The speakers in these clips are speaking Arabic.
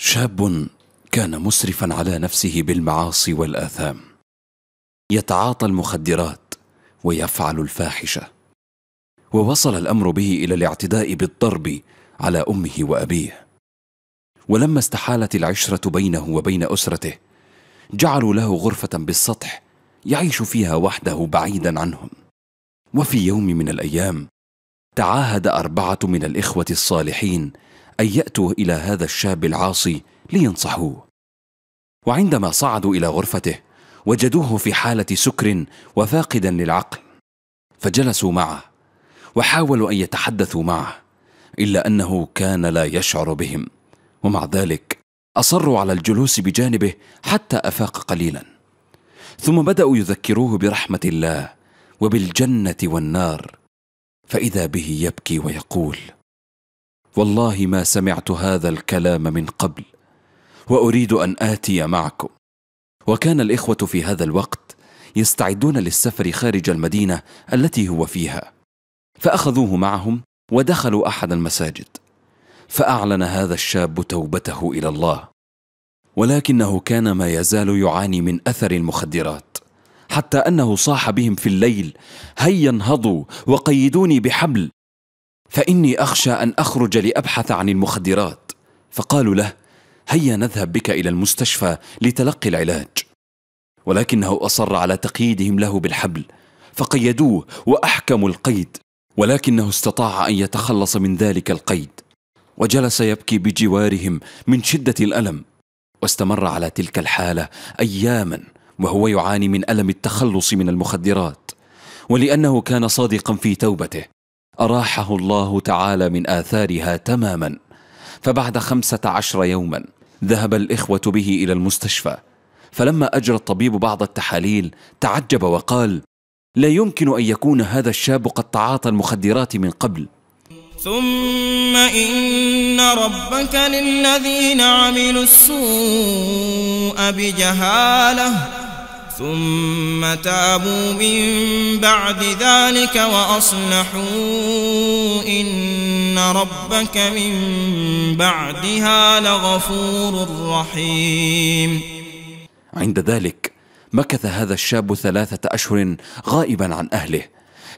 شاب كان مسرفا على نفسه بالمعاصي والاثام يتعاطى المخدرات ويفعل الفاحشه ووصل الامر به الى الاعتداء بالضرب على امه وابيه ولما استحالت العشره بينه وبين اسرته جعلوا له غرفه بالسطح يعيش فيها وحده بعيدا عنهم وفي يوم من الايام تعاهد اربعه من الاخوه الصالحين أن يأتوا إلى هذا الشاب العاصي لينصحوه وعندما صعدوا إلى غرفته وجدوه في حالة سكر وفاقدا للعقل فجلسوا معه وحاولوا أن يتحدثوا معه إلا أنه كان لا يشعر بهم ومع ذلك أصروا على الجلوس بجانبه حتى أفاق قليلا ثم بدأوا يذكروه برحمة الله وبالجنة والنار فإذا به يبكي ويقول والله ما سمعت هذا الكلام من قبل واريد ان اتي معكم وكان الاخوه في هذا الوقت يستعدون للسفر خارج المدينه التي هو فيها فاخذوه معهم ودخلوا احد المساجد فاعلن هذا الشاب توبته الى الله ولكنه كان ما يزال يعاني من اثر المخدرات حتى انه صاح بهم في الليل هيا انهضوا وقيدوني بحبل فاني اخشى ان اخرج لابحث عن المخدرات فقالوا له هيا نذهب بك الى المستشفى لتلقي العلاج ولكنه اصر على تقييدهم له بالحبل فقيدوه واحكموا القيد ولكنه استطاع ان يتخلص من ذلك القيد وجلس يبكي بجوارهم من شده الالم واستمر على تلك الحاله اياما وهو يعاني من الم التخلص من المخدرات ولانه كان صادقا في توبته أراحه الله تعالى من آثارها تماما فبعد خمسة عشر يوما ذهب الإخوة به إلى المستشفى فلما أجرى الطبيب بعض التحاليل تعجب وقال لا يمكن أن يكون هذا الشاب قد تعاطى المخدرات من قبل ثم إن ربك للذين عملوا السوء بجهاله ثم تابوا من بعد ذلك وأصلحوا إن ربك من بعدها لغفور رحيم عند ذلك مكث هذا الشاب ثلاثة أشهر غائبا عن أهله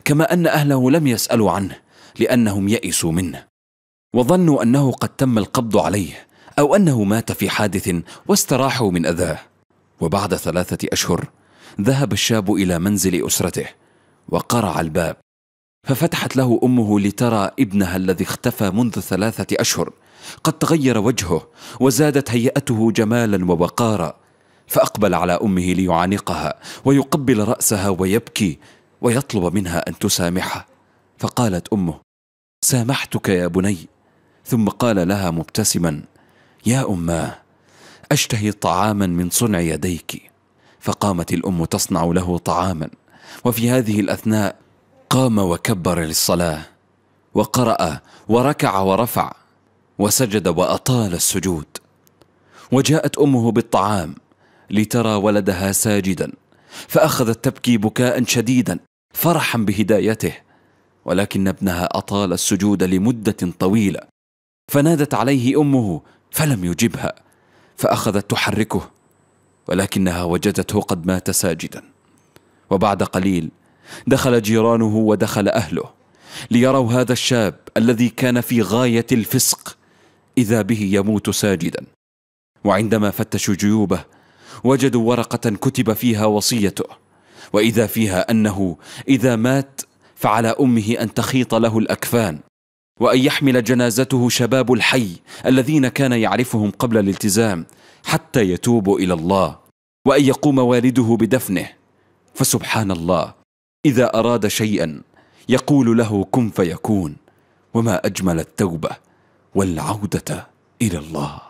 كما أن أهله لم يسألوا عنه لأنهم يئسوا منه وظنوا أنه قد تم القبض عليه أو أنه مات في حادث واستراحوا من أذاه وبعد ثلاثة أشهر ذهب الشاب إلى منزل أسرته وقرع الباب ففتحت له أمه لترى ابنها الذي اختفى منذ ثلاثة أشهر قد تغير وجهه وزادت هيئته جمالا ووقارا فأقبل على أمه ليعانقها ويقبل رأسها ويبكي ويطلب منها أن تسامحه فقالت أمه سامحتك يا بني ثم قال لها مبتسما يا أماه اشتهي طعاما من صنع يديك فقامت الام تصنع له طعاما وفي هذه الاثناء قام وكبر للصلاه وقرا وركع ورفع وسجد واطال السجود وجاءت امه بالطعام لترى ولدها ساجدا فاخذت تبكي بكاء شديدا فرحا بهدايته ولكن ابنها اطال السجود لمده طويله فنادت عليه امه فلم يجبها فأخذت تحركه ولكنها وجدته قد مات ساجدا وبعد قليل دخل جيرانه ودخل أهله ليروا هذا الشاب الذي كان في غاية الفسق إذا به يموت ساجدا وعندما فتشوا جيوبه وجدوا ورقة كتب فيها وصيته وإذا فيها أنه إذا مات فعلى أمه أن تخيط له الأكفان وأن يحمل جنازته شباب الحي الذين كان يعرفهم قبل الالتزام حتى يتوبوا إلى الله وأن يقوم والده بدفنه فسبحان الله إذا أراد شيئا يقول له كن فيكون وما أجمل التوبة والعودة إلى الله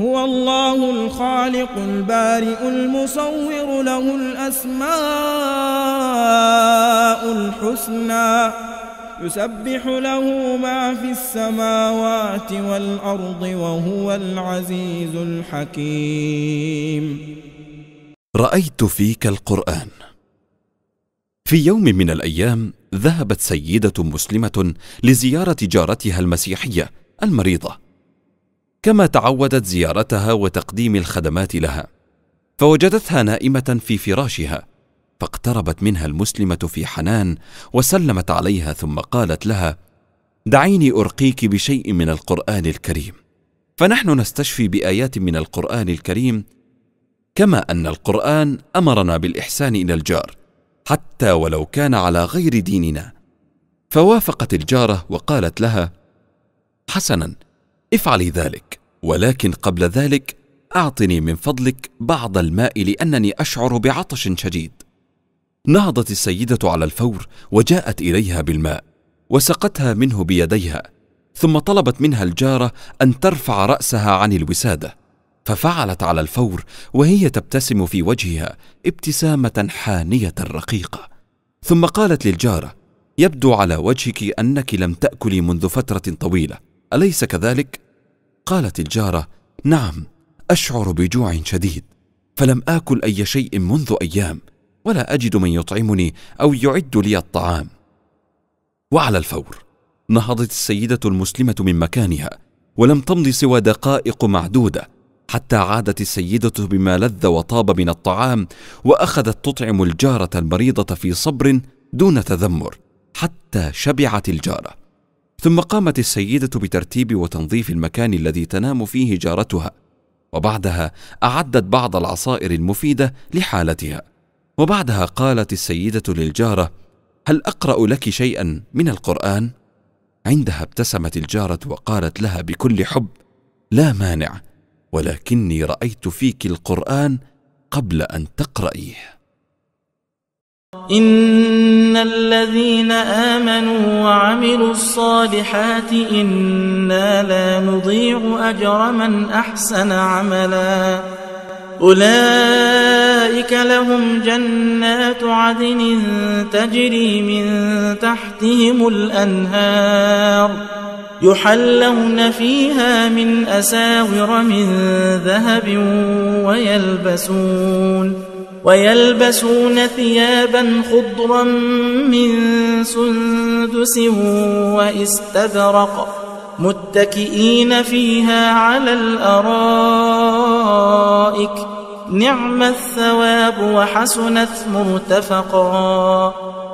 هو الله الخالق البارئ المصور له الأسماء الحسنى يسبح له ما في السماوات والأرض وهو العزيز الحكيم رأيت فيك القرآن في يوم من الأيام ذهبت سيدة مسلمة لزيارة جارتها المسيحية المريضة كما تعودت زيارتها وتقديم الخدمات لها فوجدتها نائمه في فراشها فاقتربت منها المسلمه في حنان وسلمت عليها ثم قالت لها دعيني ارقيك بشيء من القران الكريم فنحن نستشفي بايات من القران الكريم كما ان القران امرنا بالاحسان الى الجار حتى ولو كان على غير ديننا فوافقت الجاره وقالت لها حسنا افعلي ذلك ولكن قبل ذلك اعطني من فضلك بعض الماء لانني اشعر بعطش شديد نهضت السيده على الفور وجاءت اليها بالماء وسقتها منه بيديها ثم طلبت منها الجاره ان ترفع راسها عن الوساده ففعلت على الفور وهي تبتسم في وجهها ابتسامه حانيه رقيقه ثم قالت للجاره يبدو على وجهك انك لم تاكلي منذ فتره طويله اليس كذلك قالت الجارة: نعم، أشعر بجوع شديد، فلم آكل أي شيء منذ أيام، ولا أجد من يطعمني أو يعد لي الطعام. وعلى الفور، نهضت السيدة المسلمة من مكانها، ولم تمض سوى دقائق معدودة حتى عادت السيدة بما لذ وطاب من الطعام، وأخذت تطعم الجارة المريضة في صبر دون تذمر، حتى شبعت الجاره ثم قامت السيدة بترتيب وتنظيف المكان الذي تنام فيه جارتها، وبعدها أعدت بعض العصائر المفيدة لحالتها، وبعدها قالت السيدة للجارة: هل أقرأ لك شيئا من القرآن؟ عندها ابتسمت الجارة وقالت لها بكل حب: لا مانع، ولكني رأيت فيك القرآن قبل أن تقرأيه. إن الذين آمنوا وعملوا الصالحات إنا لا نضيع أجر من أحسن عملا أولئك لهم جنات عدن تجري من تحتهم الأنهار يحلون فيها من أساور من ذهب ويلبسون ويلبسون ثيابا خضرا من سندس واستبرق متكئين فيها على الارائك نعم الثواب وحسنت مرتفقا